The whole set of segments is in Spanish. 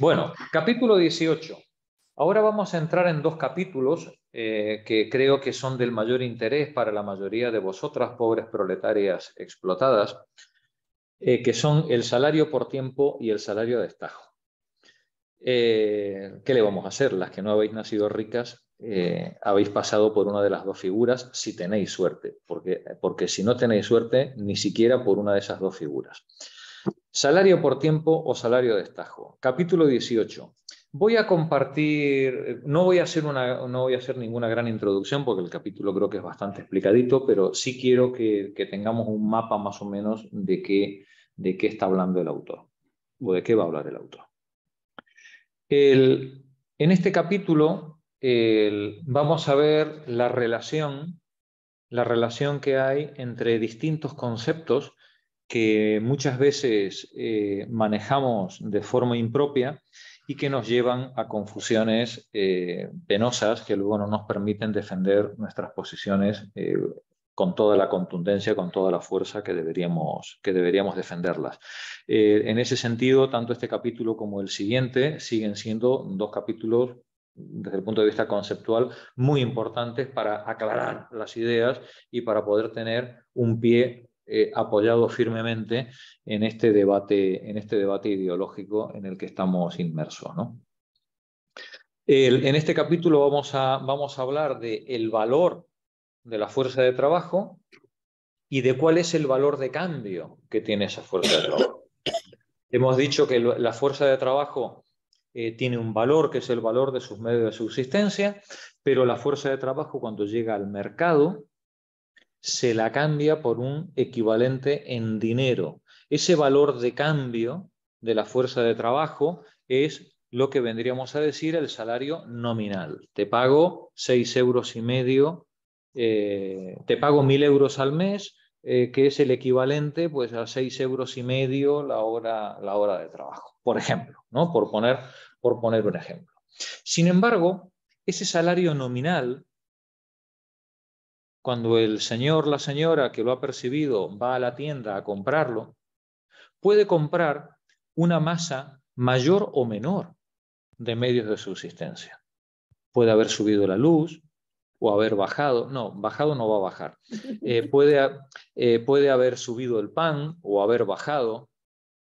Bueno, capítulo 18. Ahora vamos a entrar en dos capítulos eh, que creo que son del mayor interés para la mayoría de vosotras, pobres proletarias explotadas, eh, que son el salario por tiempo y el salario de estajo. Eh, ¿Qué le vamos a hacer? Las que no habéis nacido ricas, habéis pasado por una de las dos figuras si tenéis suerte, porque si no tenéis suerte, ni siquiera por una de esas dos figuras. Salario por tiempo o salario de estajo. Capítulo 18. Voy a compartir, no voy a, hacer una, ninguna gran introducción porque el capítulo creo que es bastante explicadito, pero sí quiero que, tengamos un mapa más o menos de qué, está hablando el autor o de qué va a hablar el autor. en este capítulo vamos a ver la relación, la relación que hay entre distintos conceptos que muchas veces eh, manejamos de forma impropia y que nos llevan a confusiones eh, penosas que luego no nos permiten defender nuestras posiciones eh, con toda la contundencia, con toda la fuerza que deberíamos, que deberíamos defenderlas. en ese sentido, tanto este capítulo como el siguiente siguen siendo dos capítulos desde el punto de vista conceptual, muy importantes para aclarar las ideas y para poder tener un pie apoyado firmemente en este, debate, en este debate ideológico en el que estamos inmersos. en este capítulo vamos a, vamos a hablar del valor de la fuerza de trabajo y de cuál es el valor de cambio que tiene esa fuerza de trabajo. Hemos dicho que la fuerza de trabajo eh, tiene un valor que es el valor de sus medios de subsistencia, pero la fuerza de trabajo cuando llega al mercado se la cambia por un equivalente en dinero. Ese valor de cambio de la fuerza de trabajo es lo que vendríamos a decir el salario nominal. Te pago seis euros y medio, eh, te pago mil euros al mes, eh, que es el equivalente pues, a seis euros y medio la hora, la hora de trabajo, por ejemplo, ¿no? por, poner, por poner un ejemplo. Sin embargo, ese salario nominal cuando el señor, la señora que lo ha percibido va a la tienda a comprarlo, puede comprar una masa mayor o menor de medios de subsistencia. Puede haber subido la luz o haber bajado, no, bajado no va a bajar. Eh, puede, eh, puede haber subido el pan o haber bajado,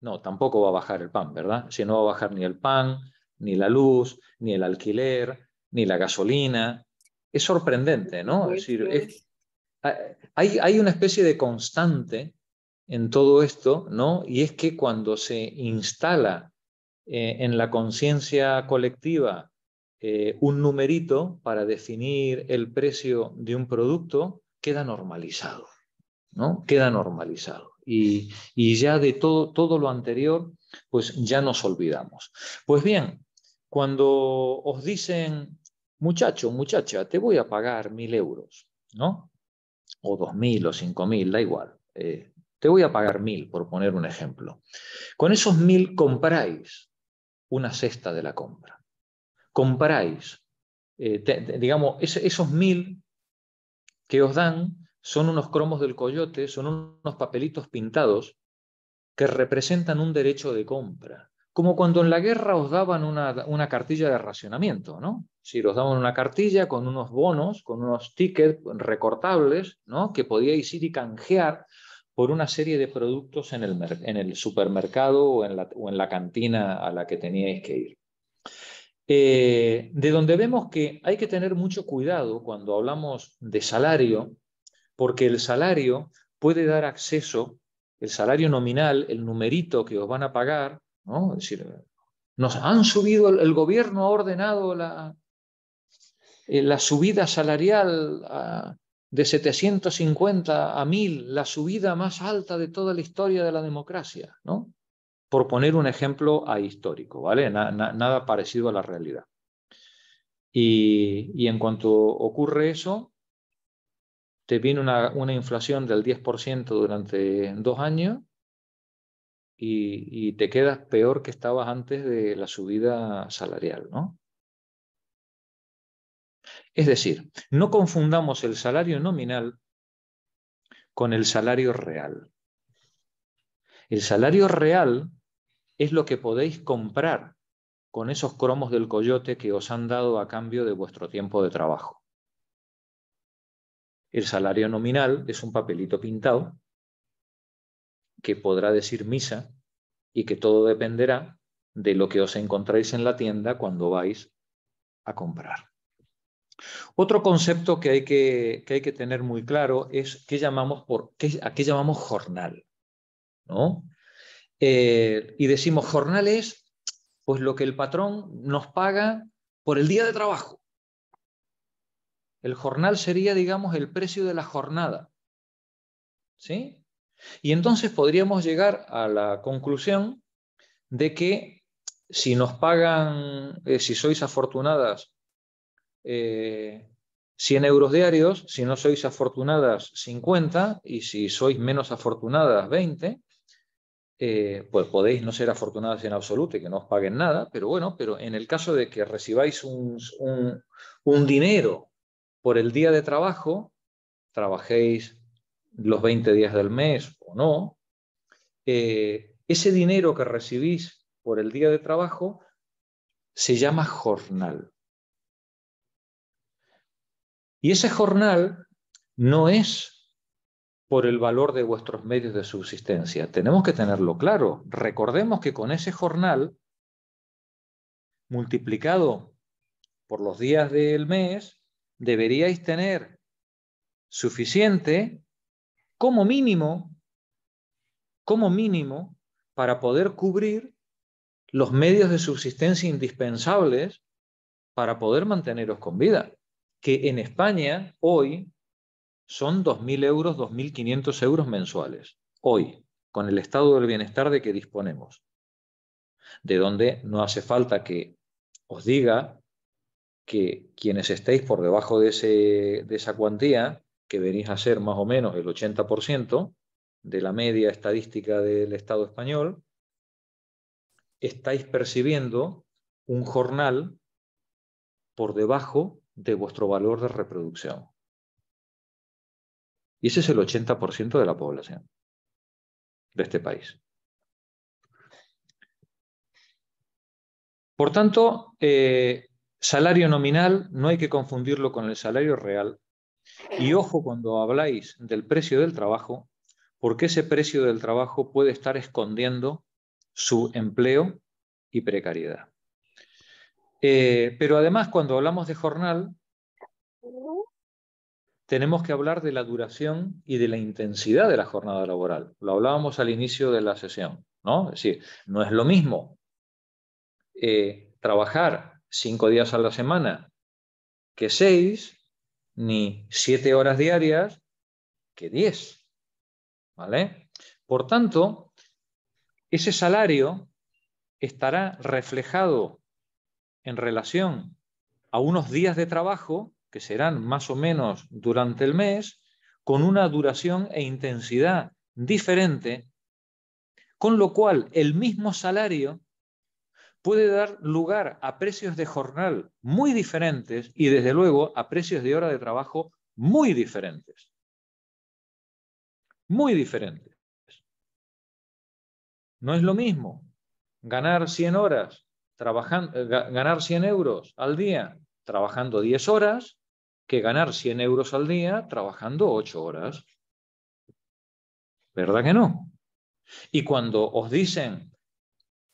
no, tampoco va a bajar el pan, ¿verdad? Si no va a bajar ni el pan, ni la luz, ni el alquiler, ni la gasolina, es sorprendente, ¿no? Es decir, hay, hay, una especie de constante en todo esto, ¿no? Y es que cuando se instala eh, en la conciencia colectiva eh, un numerito para definir el precio de un producto, queda normalizado, ¿no? Queda normalizado. Y, ya de todo, todo lo anterior, pues ya nos olvidamos. Pues bien, cuando os dicen muchacho, muchacha, te voy a pagar mil euros, ¿no? O dos mil o cinco mil, da igual. Eh, te voy a pagar mil, por poner un ejemplo. Con esos mil compráis una cesta de la compra. Compráis, eh, digamos, esos mil que os dan son unos cromos del coyote, son unos papelitos pintados que representan un derecho de compra como cuando en la guerra os daban una, cartilla de racionamiento, ¿no? Si os daban una cartilla con unos bonos, con unos tickets recortables, ¿no? Que podíais ir y canjear por una serie de productos en el, en el supermercado o en, la, o en, la, cantina a la que teníais que ir. Eh, de donde vemos que hay que tener mucho cuidado cuando hablamos de salario, porque el salario puede dar acceso, el salario nominal, el numerito que os van a pagar, ¿no? Es decir, nos han subido, el, gobierno ha ordenado la, eh, la subida salarial de 750 a 1000, la subida más alta de toda la historia de la democracia, ¿no? Por poner un ejemplo histórico, ¿vale? nada parecido a la realidad. Y, en cuanto ocurre eso, te viene una, una inflación del 10% durante dos años y, te quedas peor que estabas antes de la subida salarial, ¿no? Es decir, no confundamos el salario nominal con el salario real. El salario real es lo que podéis comprar con esos cromos del coyote que os han dado a cambio de vuestro tiempo de trabajo. El salario nominal es un papelito pintado que podrá decir misa y que todo dependerá de lo que os encontráis en la tienda cuando vais a comprar. Otro concepto que hay que, hay que tener muy claro es que llamamos por, qué, a qué llamamos jornal. ¿no? Eh, y decimos jornal es pues, lo que el patrón nos paga por el día de trabajo. El jornal sería, digamos, el precio de la jornada. ¿Sí? Y entonces podríamos llegar a la conclusión de que si nos pagan, eh, si sois afortunadas, 100 eh, euros diarios, si no sois afortunadas 50 y si sois menos afortunadas 20, eh, pues podéis no ser afortunadas en absoluto y que no os paguen nada, pero bueno, pero en el caso de que recibáis un dinero por el día de trabajo, trabajéis los 20 días del mes o no, eh, ese dinero que recibís por el día de trabajo se llama jornal. Y ese jornal no es por el valor de vuestros medios de subsistencia. Tenemos que tenerlo claro. Recordemos que con ese jornal multiplicado por los días del mes, deberíais tener suficiente como mínimo, como mínimo, para poder cubrir los medios de subsistencia indispensables para poder manteneros con vida, que en España hoy son 2.000 euros, 2.500 euros mensuales, hoy, con el estado del bienestar de que disponemos, de donde no hace falta que os diga que quienes estéis por debajo de, de esa cuantía que venís a ser más o menos el 80% de la media estadística del Estado español, estáis percibiendo un jornal por debajo de vuestro valor de reproducción. Y ese es el 80% de la población de este país. Por tanto, eh, salario nominal no hay que confundirlo con el salario real y ojo cuando habláis del precio del trabajo, porque ese precio del trabajo puede estar escondiendo su empleo y precariedad. Eh, pero además, cuando hablamos de jornal, tenemos que hablar de la duración y de la intensidad de la jornada laboral. Lo hablábamos al inicio de la sesión, ¿no? Es decir, no es lo mismo eh, trabajar cinco días a la semana que seis, ni siete horas diarias que diez. ¿Vale? Por tanto, ese salario estará reflejado en relación a unos días de trabajo, que serán más o menos durante el mes, con una duración e intensidad diferente, con lo cual el mismo salario puede dar lugar a precios de jornal muy diferentes y desde luego a precios de hora de trabajo muy diferentes. Muy diferentes. No es lo mismo ganar 100 horas, trabajando, eh, ganar euros al día trabajando 10 horas que ganar 100 euros al día trabajando 8 horas. ¿Verdad que no? Y cuando os dicen,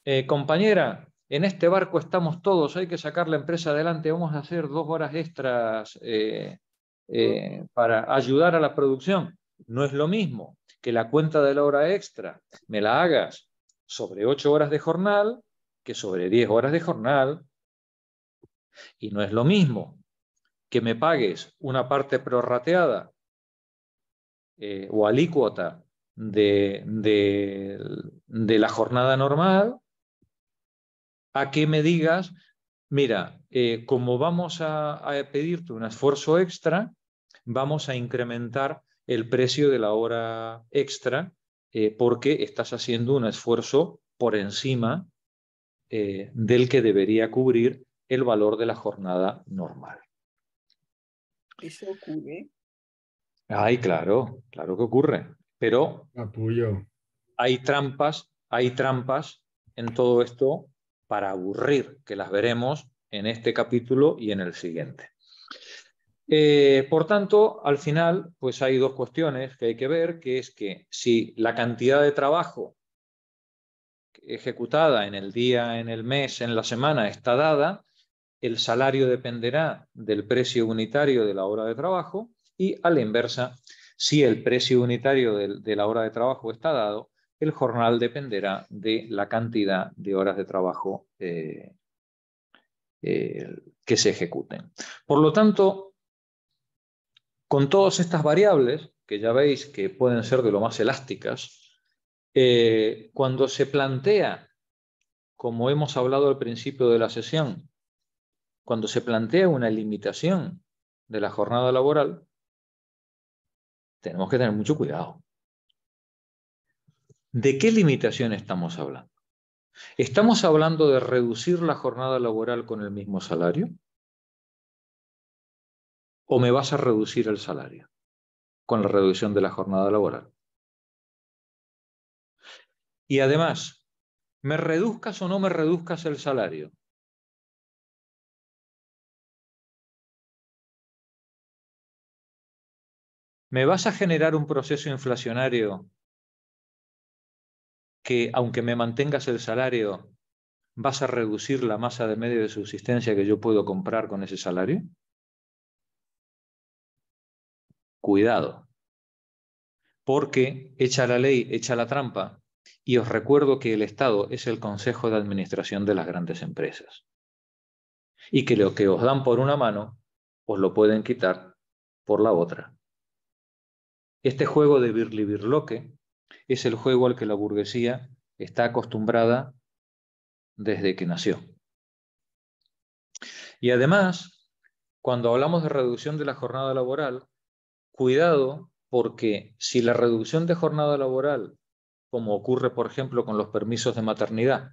eh, compañera, en este barco estamos todos, hay que sacar la empresa adelante, vamos a hacer dos horas extras eh, eh, para ayudar a la producción. No es lo mismo que la cuenta de la hora extra me la hagas sobre ocho horas de jornal que sobre diez horas de jornal. Y no es lo mismo que me pagues una parte prorrateada eh, o alícuota de la jornada normal a que me digas, mira, eh, como vamos a, pedirte un esfuerzo extra, vamos a incrementar el precio de la hora extra eh, porque estás haciendo un esfuerzo por encima eh, del que debería cubrir el valor de la jornada normal. ¿Eso ocurre? Ay, claro, claro que ocurre. Pero Apoyo. hay trampas, hay trampas en todo esto para aburrir, que las veremos en este capítulo y en el siguiente. Eh, por tanto, al final, pues hay dos cuestiones que hay que ver, que es que si la cantidad de trabajo ejecutada en el día, en el mes, en la semana está dada, el salario dependerá del precio unitario de la hora de trabajo y a la inversa, si el precio unitario de la hora de trabajo está dado, el jornal dependerá de la cantidad de horas de trabajo eh, eh, que se ejecuten. Por lo tanto, con todas estas variables, que ya veis que pueden ser de lo más elásticas, eh, cuando se plantea, como hemos hablado al principio de la sesión, cuando se plantea una limitación de la jornada laboral, tenemos que tener mucho cuidado. ¿De qué limitación estamos hablando? ¿Estamos hablando de reducir la jornada laboral con el mismo salario? ¿O me vas a reducir el salario con la reducción de la jornada laboral? Y además, me reduzcas o no me reduzcas el salario. ¿Me vas a generar un proceso inflacionario que aunque me mantengas el salario, vas a reducir la masa de medio de subsistencia que yo puedo comprar con ese salario? Cuidado, porque echa la ley, echa la trampa, y os recuerdo que el Estado es el Consejo de Administración de las grandes empresas, y que lo que os dan por una mano, os lo pueden quitar por la otra. Este juego de Birloque, es el juego al que la burguesía está acostumbrada desde que nació. Y además, cuando hablamos de reducción de la jornada laboral, cuidado porque si la reducción de jornada laboral, como ocurre por ejemplo con los permisos de maternidad,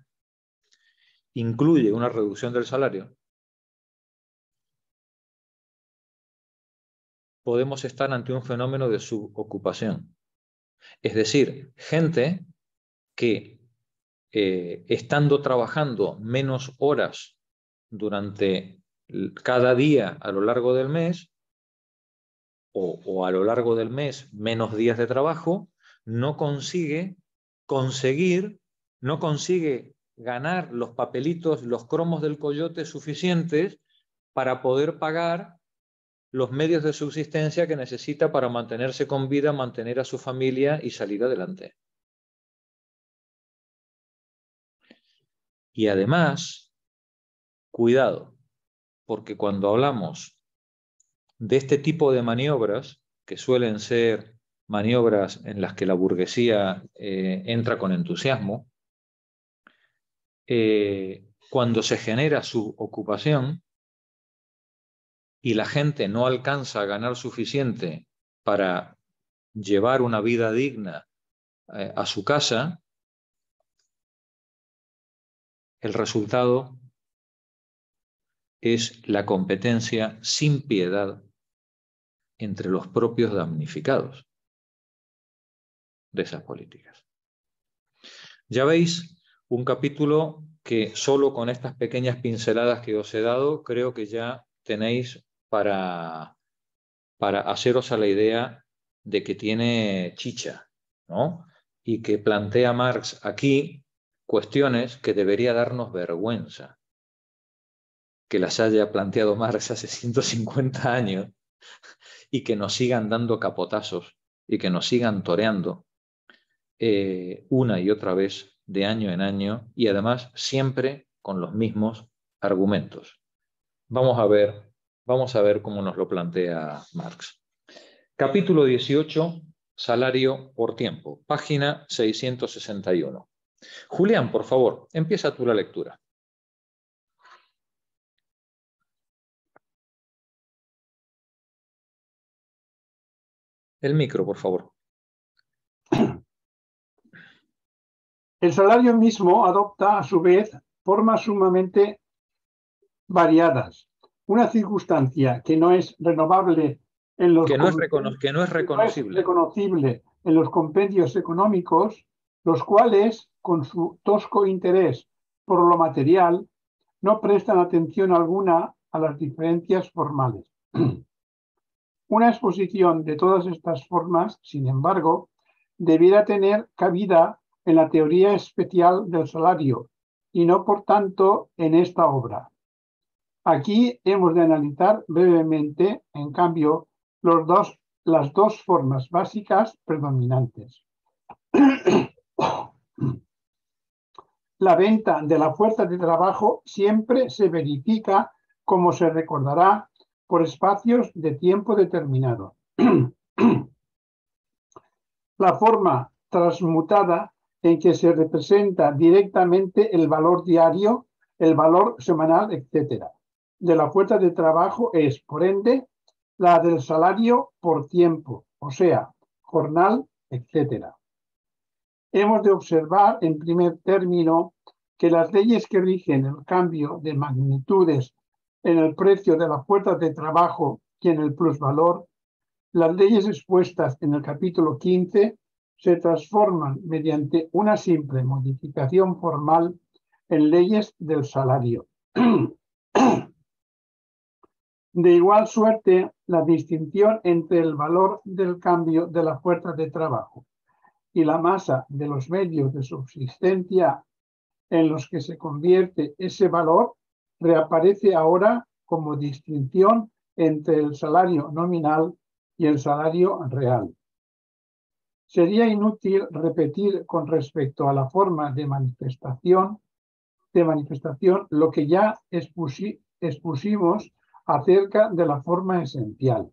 incluye una reducción del salario, podemos estar ante un fenómeno de subocupación. Es decir, gente que eh, estando trabajando menos horas durante cada día a lo largo del mes, o, a lo largo del mes menos días de trabajo, no consigue conseguir, no consigue ganar los papelitos, los cromos del coyote suficientes para poder pagar los medios de subsistencia que necesita para mantenerse con vida, mantener a su familia y salir adelante. Y además, cuidado, porque cuando hablamos de este tipo de maniobras, que suelen ser maniobras en las que la burguesía eh, entra con entusiasmo, eh, cuando se genera su ocupación, y la gente no alcanza a ganar suficiente para llevar una vida digna eh, a su casa, el resultado es la competencia sin piedad entre los propios damnificados de esas políticas. Ya veis un capítulo que solo con estas pequeñas pinceladas que os he dado creo que ya tenéis para, para haceros a la idea de que tiene chicha, ¿no? Y que plantea Marx aquí cuestiones que debería darnos vergüenza que las haya planteado Marx hace 150 años y que nos sigan dando capotazos y que nos sigan toreando eh, una y otra vez de año en año y además siempre con los mismos argumentos. Vamos a ver Vamos a ver cómo nos lo plantea Marx. Capítulo 18, Salario por tiempo, página 661. Julián, por favor, empieza tú la lectura. El micro, por favor. El salario mismo adopta, a su vez, formas sumamente variadas, una circunstancia que no es renovable en los es, reconocible en los compendios económicos, los cuales, con su tosco interés por lo material, no prestan atención alguna a las diferencias formales. Una exposición de todas estas formas, sin embargo, debiera tener cabida en la teoría especial del salario y no, por tanto, en esta obra. Aquí hemos de analizar brevemente, en cambio, las dos formas básicas predominantes. La venta de la fuerza de trabajo siempre se verifica, como se recordará, por espacios de tiempo determinado. La forma transmutada en que se representa directamente el valor diario, el valor semanal, etcétera de la fuerza de trabajo es, por ende, la del salario por tiempo, o sea, jornal, etc. Hemos de observar, en primer término, que las leyes que rigen el cambio de magnitudes en el precio de la fuerza de trabajo y en el plusvalor, las leyes expuestas en el capítulo 15 se transforman mediante una simple modificación formal en leyes del salario. De igual suerte, la distinción entre el valor del cambio de la fuerza de trabajo y la masa de los medios de subsistencia en los que se convierte ese valor reaparece ahora como distinción entre el salario nominal y el salario real. Sería inútil repetir con respecto a la forma de manifestación, de manifestación lo que ya expusimos acerca de la forma esencial.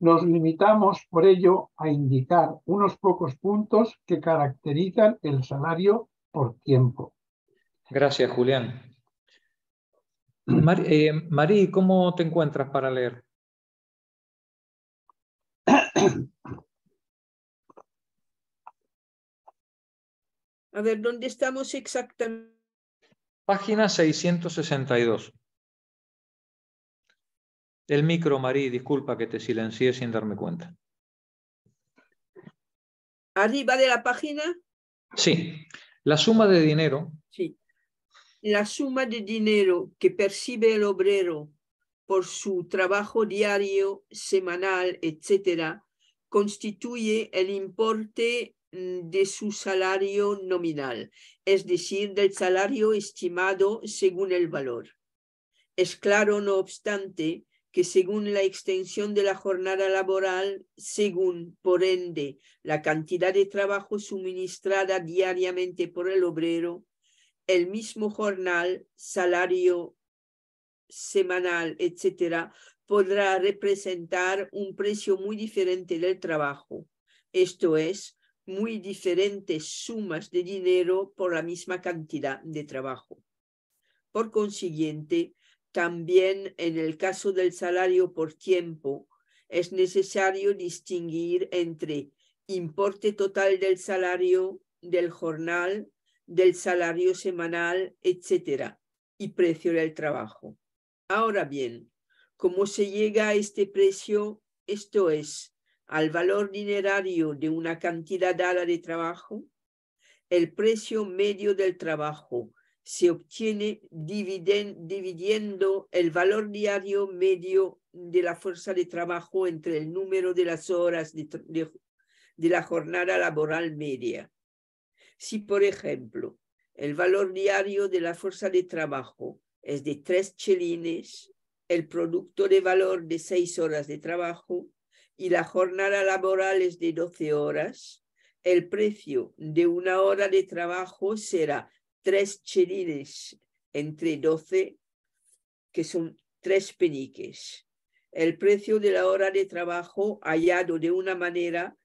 Nos limitamos, por ello, a indicar unos pocos puntos que caracterizan el salario por tiempo. Gracias, Julián. Marie, eh, ¿cómo te encuentras para leer? A ver, ¿dónde estamos exactamente? Página 662. El micro, Marí, disculpa que te silencié sin darme cuenta. ¿Arriba de la página? Sí. La suma de dinero. Sí. La suma de dinero que percibe el obrero por su trabajo diario, semanal, etcétera, constituye el importe mm, de su salario nominal, es decir, del salario estimado según el valor. Es claro, no obstante, según la extensión de la jornada laboral, según, por ende, la cantidad de trabajo suministrada diariamente por el obrero, el mismo jornal, salario semanal, etcétera, podrá representar un precio muy diferente del trabajo, esto es, muy diferentes sumas de dinero por la misma cantidad de trabajo. Por consiguiente, también en el caso del salario por tiempo, es necesario distinguir entre importe total del salario, del jornal, del salario semanal, etc., y precio del trabajo. Ahora bien, ¿cómo se llega a este precio? Esto es, al valor dinerario de una cantidad dada de trabajo, el precio medio del trabajo se obtiene dividiendo el valor diario medio de la fuerza de trabajo entre el número de las horas de, la jornada laboral media. Si, por ejemplo, el valor diario de la fuerza de trabajo es de tres chelines, el producto de valor de seis horas de trabajo y la jornada laboral es de 12 horas, el precio de una hora de trabajo será tres chelines entre doce, que son tres peniques. El precio de la hora de trabajo hallado de una manera,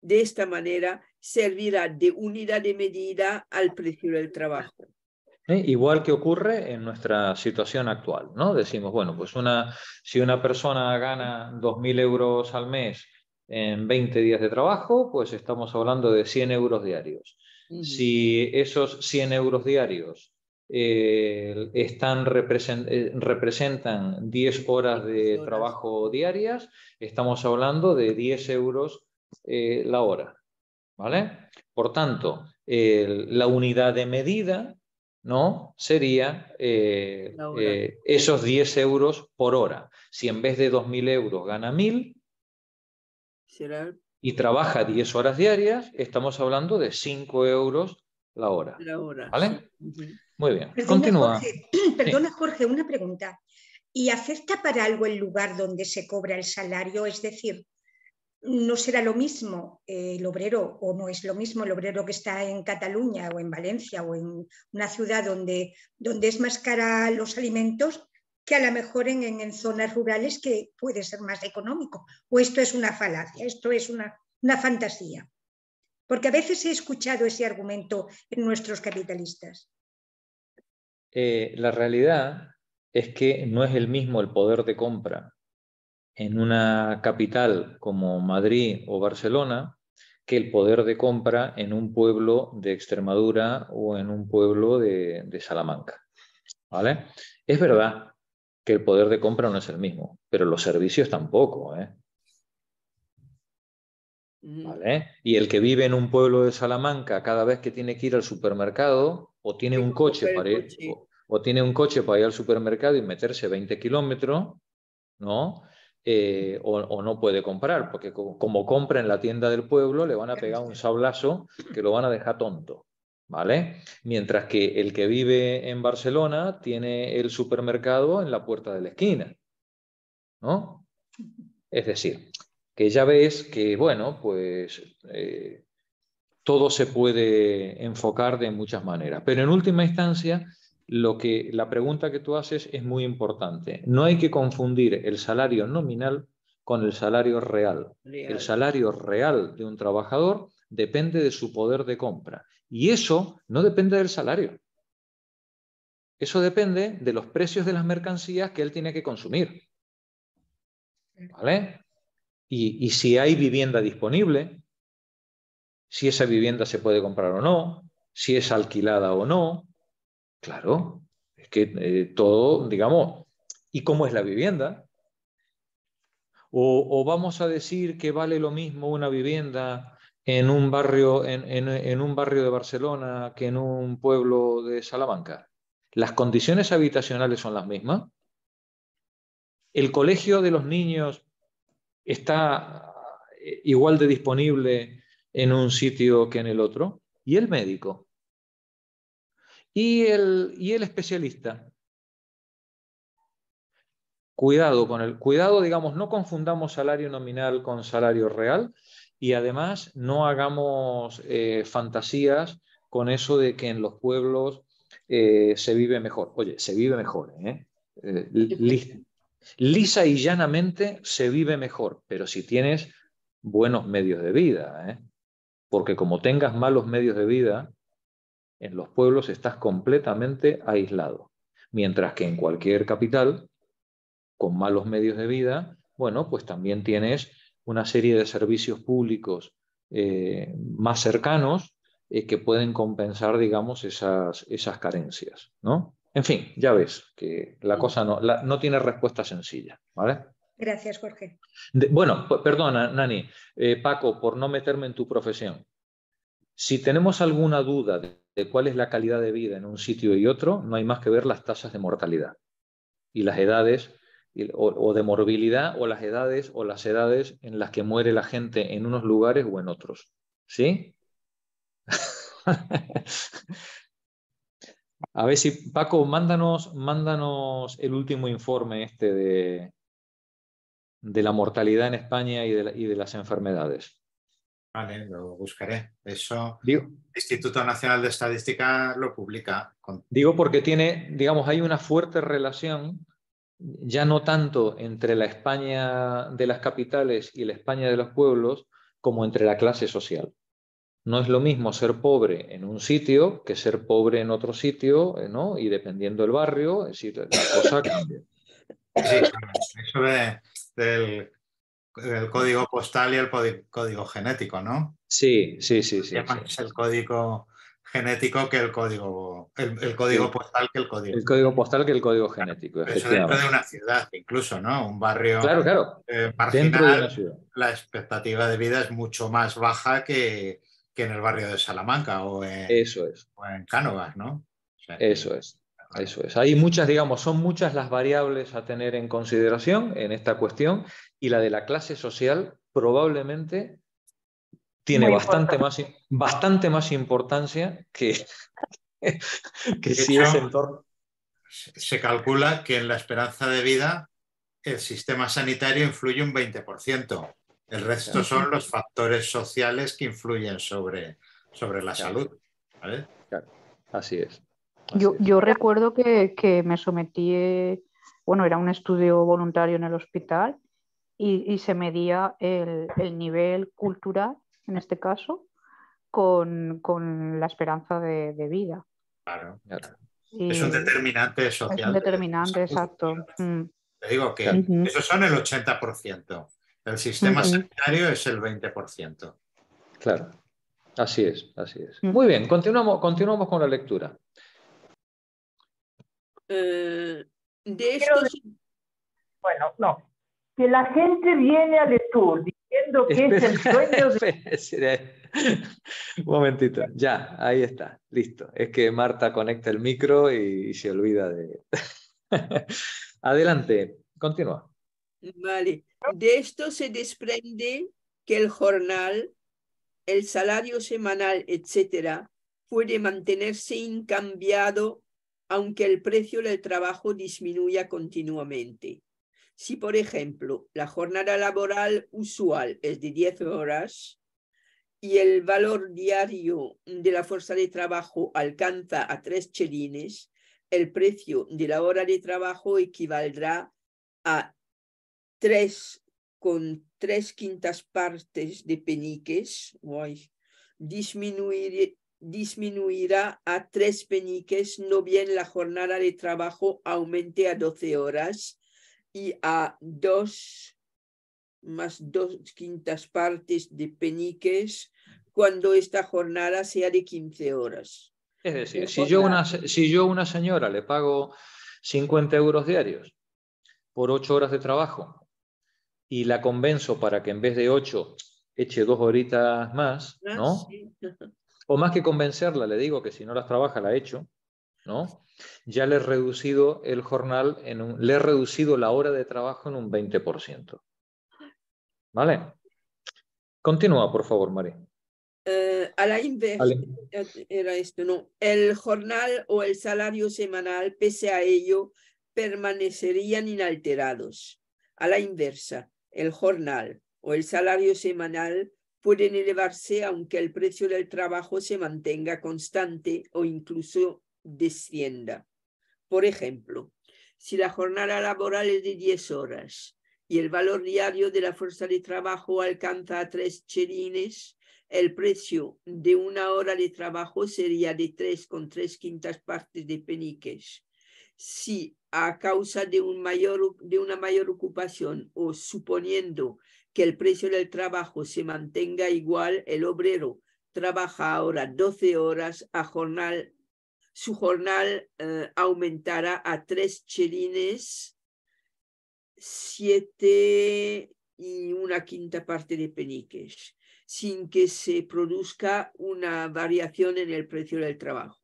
de esta manera, servirá de unidad de medida al precio del trabajo. Igual que ocurre en nuestra situación actual, ¿no? Decimos, bueno, pues una, si una persona gana 2.000 euros al mes en 20 días de trabajo, pues estamos hablando de 100 euros diarios. Si esos 100 euros diarios eh, están, eh, representan 10 horas de trabajo diarias, estamos hablando de 10 euros eh, la hora. ¿Vale? Por tanto, la unidad de medida ¿no? sería esos 10 euros por hora. Si en vez de 2.000 euros gana 1.000, será y trabaja 10 horas diarias, estamos hablando de 5 euros la hora. ¿Vale? Muy bien. Continúa. perdona, Jorge, una pregunta. ¿Y afecta para algo el lugar donde se cobra el salario? Es decir, ¿no será lo mismo eh, el obrero o no es lo mismo el obrero que está en Cataluña o en Valencia o en una ciudad donde, donde es más cara los alimentos que a lo mejor en, zonas rurales que puede ser más económico. O esto es una falacia, esto es una, fantasía. Porque a veces he escuchado ese argumento en nuestros capitalistas. Eh, la realidad es que no es el mismo el poder de compra en una capital como Madrid o Barcelona que el poder de compra en un pueblo de Extremadura o en un pueblo de, de Salamanca. ¿Vale? Es verdad, que el poder de compra no es el mismo, pero los servicios tampoco. ¿eh? Mm. ¿Vale? Y el que vive en un pueblo de Salamanca, cada vez que tiene que ir al supermercado, o tiene un coche para ir, o, tiene un coche para ir al supermercado y meterse 20 kilómetros, ¿no? Eh, o, no puede comprar, porque como compra en la tienda del pueblo, le van a pegar un sablazo que lo van a dejar tonto. Mientras que el que vive en Barcelona tiene el supermercado en la puerta de la esquina, ¿no? Es decir, que ya ves que, bueno, pues eh, todo se puede enfocar de muchas maneras. Pero en última instancia, lo que, la pregunta que tú haces es muy importante. No hay que confundir el salario nominal con el salario real. El salario real de un trabajador depende de su poder de compra y eso no depende del salario. Eso depende de los precios de las mercancías que él tiene que consumir. ¿Vale? Y, si hay vivienda disponible, si esa vivienda se puede comprar o no, si es alquilada o no. Claro, es que eh, todo, digamos, ¿y cómo es la vivienda? o, vamos a decir que vale lo mismo una vivienda en un barrio, de Barcelona que en un pueblo de Salamanca? ¿Las condiciones habitacionales son las mismas? ¿El colegio de los niños está eh, igual de disponible en un sitio que en el otro? ¿Y el médico? ¿Y el, y el especialista? Cuidado con el cuidado, digamos, no confundamos salario nominal con salario real, y además no hagamos eh, fantasías con eso de que en los pueblos eh, se vive mejor. Oye, se vive mejor, ¿eh? lisa y llanamente se vive mejor, pero si tienes buenos medios de vida, porque como tengas malos medios de vida, en los pueblos estás completamente aislado, mientras que en cualquier capital, con malos medios de vida, bueno, pues también tienes una serie de servicios públicos eh, más cercanos eh, que pueden compensar, digamos, esas, esas carencias, ¿no? En fin, ya ves que la cosa no, no tiene respuesta sencilla, ¿vale? Gracias, Jorge. bueno, perdona, Nani, eh, Paco, por no meterme en tu profesión. Si tenemos alguna duda de cuál es la calidad de vida en un sitio y otro, no hay más que ver las tasas de mortalidad y las edades o, de morbilidad o las edades o las edades en las que muere la gente en unos lugares o en otros. ¿Sí? A ver si, Paco, mándanos, mándanos el último informe este de, de la mortalidad en España y de, las enfermedades. Vale, lo buscaré. Eso, el Instituto Nacional de Estadística lo publica. Digo porque tiene, digamos, hay una fuerte relación ya no tanto entre la España de las capitales y la España de los pueblos, como entre la clase social. No es lo mismo ser pobre en un sitio que ser pobre en otro sitio, eh, ¿no? Y dependiendo del barrio, es decir, la cosa cambia. Sí, eso de, del, código postal y el código genético, ¿no? Sí, sí, sí. sí, sí. el código genético que el código, el, código postal que el código. El código postal que el código genético. Eso dentro de una ciudad, incluso, ¿no? Un barrio claro, claro. Eh, marginal, la expectativa de vida es mucho más baja que, que en el barrio de Salamanca o en, Eso Cánovas, ¿no? Eso es. Eso es. Hay muchas, digamos, son muchas las variables a tener en consideración en esta cuestión y la de la clase social probablemente tiene bastante más, bastante más importancia que, que si ese entorno. Se calcula que en la esperanza de vida el sistema sanitario influye un 20%. El resto son los factores sociales que influyen sobre, sobre la salud. Así es. yo, yo, recuerdo que, me sometí, bueno, era un estudio voluntario en el hospital y, se medía el, el nivel cultural en este caso, con, la esperanza de, vida. Claro. Es un determinante social. Es un determinante, exacto. Mm. Te digo que esos son el 80%. El sistema sanitario es el 20%. Claro. Así es, así es. Muy bien, continuamos, continuamos con la lectura. Eh, de estos... Bueno, no. Que la gente viene al estudio un momentito, ya, ahí está, listo. Es que Marta conecta el micro y se olvida de... Adelante, continúa. Vale, de esto se desprende que el jornal, el salario semanal, etcétera, puede mantenerse incambiado aunque el precio del trabajo disminuya continuamente. Si, por ejemplo, la jornada laboral usual es de 10 horas y el valor diario de la fuerza de trabajo alcanza a 3 chelines, el precio de la hora de trabajo equivaldrá a 3 con tres quintas partes de peniques, disminuirá a 3 peniques, no bien la jornada de trabajo aumente a 12 horas y a dos más dos quintas partes de peniques cuando esta jornada sea de 15 horas. Es decir, si yo, una, si yo a una señora le pago 50 euros diarios por 8 horas de trabajo y la convenzo para que en vez de 8 eche dos horitas más, ah, ¿no? O más que convencerla, le digo que si no las trabaja, la echo. ¿no? Ya le he reducido el jornal, en un, le he reducido la hora de trabajo en un 20%. ¿Vale? Continúa, por favor, María. Eh, a la inversa era esto, ¿no? El jornal o el salario semanal, pese a ello, permanecerían inalterados. A la inversa, el jornal o el salario semanal pueden elevarse aunque el precio del trabajo se mantenga constante o incluso descienda. Por ejemplo, si la jornada laboral es de 10 horas y el valor diario de la fuerza de trabajo alcanza a 3 chelines, el precio de una hora de trabajo sería de tres con tres quintas partes de peniques. Si a causa de, de una mayor ocupación o suponiendo que el precio del trabajo se mantenga igual, el obrero trabaja ahora 12 horas a jornal su jornal eh, aumentará a tres chelines, siete y una quinta parte de peniques, sin que se produzca una variación en el precio del trabajo.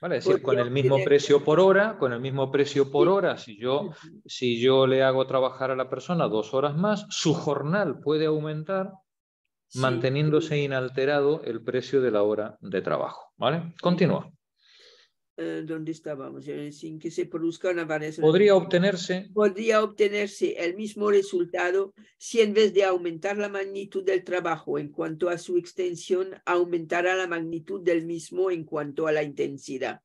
Vale, es decir, con el mismo precio por hora, con el mismo precio por hora, si yo, si yo le hago trabajar a la persona dos horas más, su jornal puede aumentar manteniéndose inalterado el precio de la hora de trabajo. ¿Vale? Continúa. Eh, estábamos, sin que se produzca una variación. Podría obtenerse. Podría obtenerse el mismo resultado si en vez de aumentar la magnitud del trabajo en cuanto a su extensión, aumentara la magnitud del mismo en cuanto a la intensidad.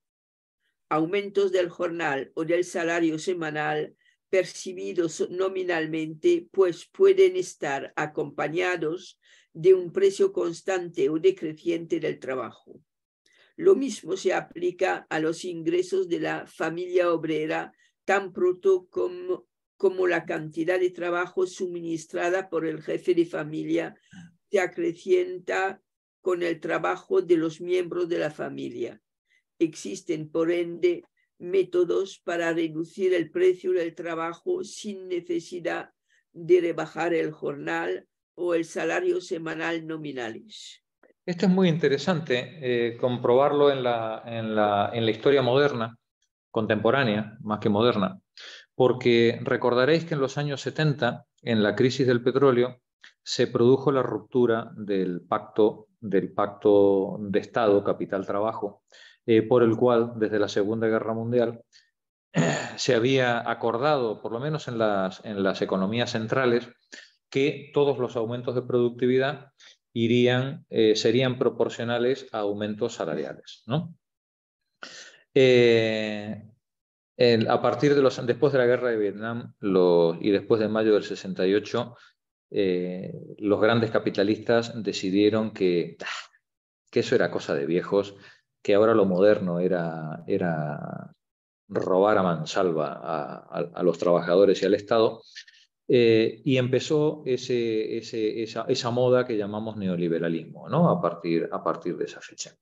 Aumentos del jornal o del salario semanal percibidos nominalmente, pues pueden estar acompañados de un precio constante o decreciente del trabajo. Lo mismo se aplica a los ingresos de la familia obrera, tan pronto como, como la cantidad de trabajo suministrada por el jefe de familia se acrecienta con el trabajo de los miembros de la familia. Existen, por ende, métodos para reducir el precio del trabajo sin necesidad de rebajar el jornal o el salario semanal nominales. Esto es muy interesante eh, comprobarlo en la, historia moderna, contemporánea, más que moderna, porque recordaréis que en los años 70, en la crisis del petróleo, se produjo la ruptura del pacto, del pacto de Estado, capital-trabajo, eh, por el cual desde la Segunda Guerra Mundial se había acordado, por lo menos en las economías centrales, que todos los aumentos de productividad irían, eh, serían proporcionales a aumentos salariales. ¿no? Eh, a partir de los, después de la guerra de Vietnam y después de mayo del 68, eh, los grandes capitalistas decidieron que, ah, que eso era cosa de viejos, que ahora lo moderno era, era robar a mansalva a los trabajadores y al Estado. Eh, y empezó esa, moda que llamamos neoliberalismo ¿no? a, partir, a partir de esa fecha.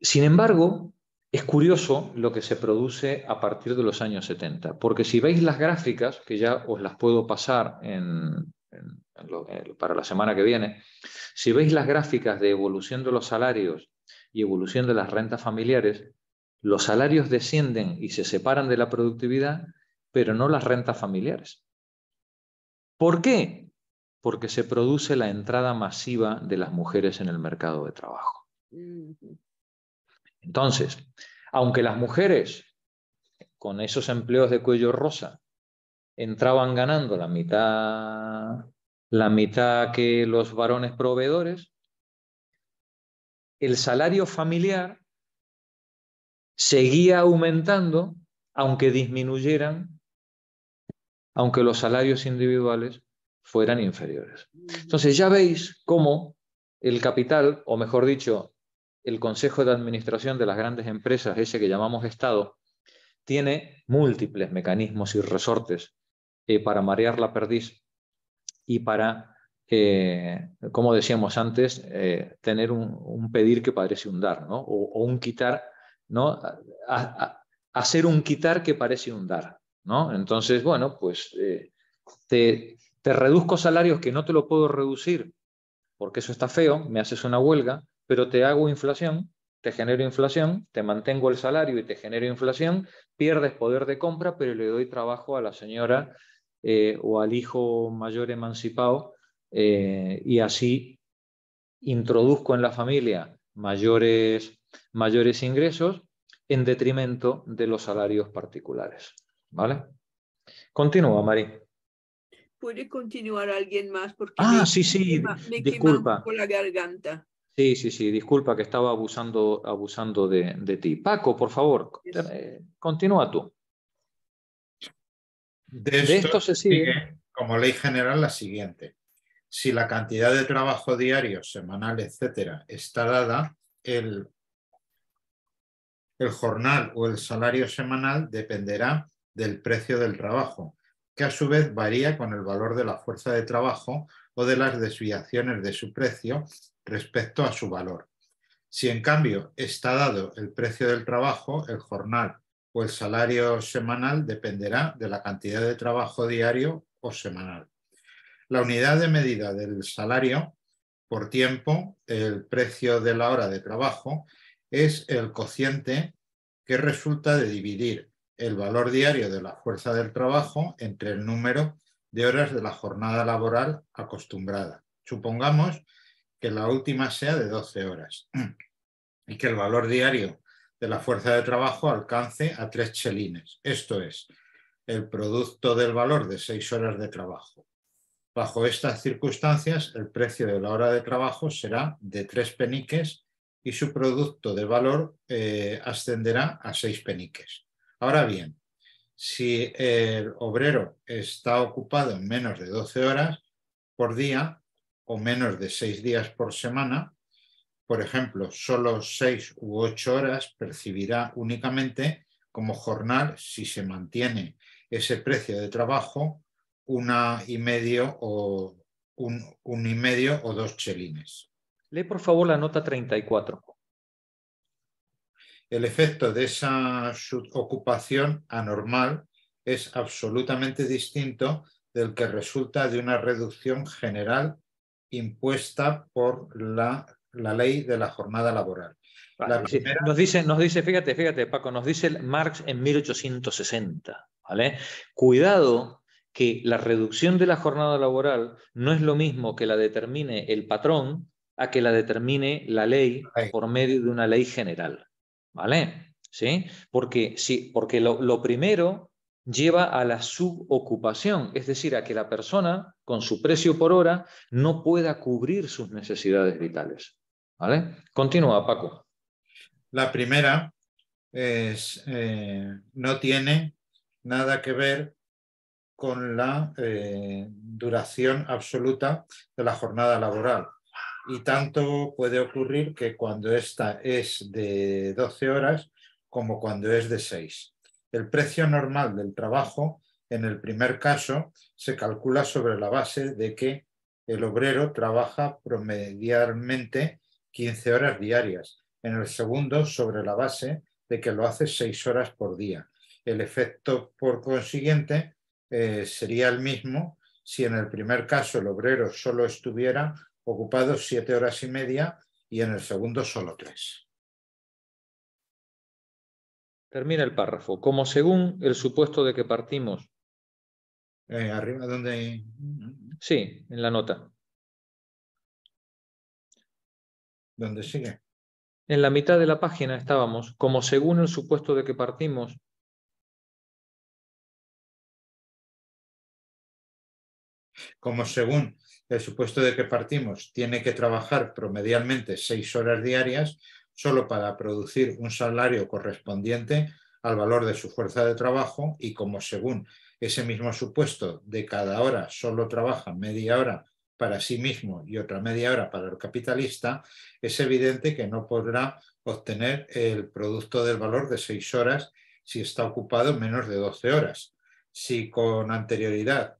Sin embargo, es curioso lo que se produce a partir de los años 70, porque si veis las gráficas, que ya os las puedo pasar para la semana que viene, si veis las gráficas de evolución de los salarios y evolución de las rentas familiares, los salarios descienden y se separan de la productividad, pero no las rentas familiares. ¿Por qué? Porque se produce la entrada masiva de las mujeres en el mercado de trabajo. Entonces, aunque las mujeres con esos empleos de cuello rosa entraban ganando la mitad, la mitad que los varones proveedores, el salario familiar seguía aumentando aunque disminuyeran aunque los salarios individuales fueran inferiores. Mm. Entonces ya veis cómo el capital, o mejor dicho, el Consejo de Administración de las grandes empresas, ese que llamamos Estado, tiene múltiples mecanismos y resortes eh, para marear la perdiz y para, eh, como decíamos antes, eh, tener un, pedir que parece un dar, ¿no? o, un quitar, ¿no? hacer un quitar que parece un dar. Entonces, bueno, pues eh, te, reduzco salarios que no te lo puedo reducir porque eso está feo, me haces una huelga, pero te hago inflación, te genero inflación, te mantengo el salario y te genero inflación, pierdes poder de compra, pero le doy trabajo a la señora eh, o al hijo mayor emancipado eh, y así introduzco en la familia mayores, mayores ingresos en detrimento de los salarios particulares. ¿Vale? Continúa, Mari. ¿Puede continuar alguien más? Porque ah, sí, sí, disculpa. la garganta. Sí, sí, sí, disculpa que estaba abusando, abusando de, ti. Paco, por favor, eh, continúa tú. De esto, se sigue, como ley general, la siguiente. Si la cantidad de trabajo diario, semanal, etcétera, está dada, el, el jornal o el salario semanal dependerá del precio del trabajo, que a su vez varía con el valor de la fuerza de trabajo o de las desviaciones de su precio respecto a su valor. Si en cambio está dado el precio del trabajo, el jornal o el salario semanal dependerá de la cantidad de trabajo diario o semanal. La unidad de medida del salario por tiempo, el precio de la hora de trabajo, es el cociente que resulta de dividir el valor diario de la fuerza del trabajo entre el número de horas de la jornada laboral acostumbrada. Supongamos que la última sea de 12 horas y que el valor diario de la fuerza de trabajo alcance a 3 chelines, esto es, el producto del valor de 6 horas de trabajo. Bajo estas circunstancias, el precio de la hora de trabajo será de 3 peniques y su producto de valor eh, ascenderá a 6 peniques. Ahora bien, si el obrero está ocupado en menos de 12 horas por día o menos de 6 días por semana, por ejemplo, solo 6 u 8 horas percibirá únicamente como jornal si se mantiene ese precio de trabajo una y medio o un, y medio o dos chelines. Lee por favor la nota 34 el efecto de esa ocupación anormal es absolutamente distinto del que resulta de una reducción general impuesta por la, ley de la jornada laboral. nos, dice, nos dice, fíjate, fíjate, Paco, nos dice Marx en 1860, ¿vale? Cuidado que la reducción de la jornada laboral no es lo mismo que la determine el patrón a que la determine la ley por medio de una ley general. ¿Vale? ¿Sí? Porque, porque lo, primero lleva a la subocupación, es decir, a que la persona, con su precio por hora, no pueda cubrir sus necesidades vitales. ¿Vale? Continúa, Paco. La primera es, eh, no tiene nada que ver con la eh, duración absoluta de la jornada laboral y tanto puede ocurrir que cuando esta es de 12 horas como cuando es de 6. El precio normal del trabajo, en el primer caso, se calcula sobre la base de que el obrero trabaja promedialmente 15 horas diarias, en el segundo sobre la base de que lo hace 6 horas por día. El efecto, por consiguiente, eh, sería el mismo si en el primer caso el obrero solo estuviera ocupados siete horas y media y en el segundo solo tres. Termina el párrafo. Como según el supuesto de que partimos. Eh, arriba donde. Sí, en la nota. ¿Dónde sigue? En la mitad de la página estábamos, como según el supuesto de que partimos. Como según el supuesto de que partimos, tiene que trabajar promedialmente seis horas diarias solo para producir un salario correspondiente al valor de su fuerza de trabajo y como según ese mismo supuesto de cada hora solo trabaja media hora para sí mismo y otra media hora para el capitalista, es evidente que no podrá obtener el producto del valor de seis horas si está ocupado menos de 12 horas. Si con anterioridad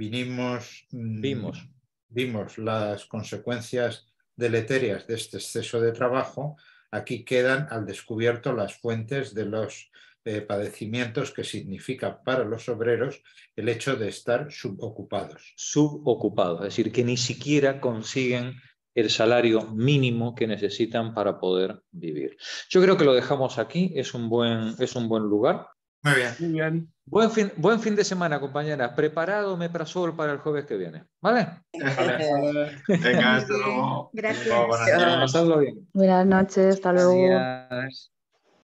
vinimos, mm, vimos. vimos las consecuencias deleterias de este exceso de trabajo, aquí quedan al descubierto las fuentes de los eh, padecimientos que significa para los obreros el hecho de estar subocupados. Subocupados, es decir, que ni siquiera consiguen el salario mínimo que necesitan para poder vivir. Yo creo que lo dejamos aquí, es un buen, es un buen lugar muy bien. Buen fin, buen fin de semana, compañeras. Preparado Meprazol para el jueves que viene. ¿Vale? Venga, hasta luego. Gracias. Pasadlo bien. Buenas noches, hasta luego.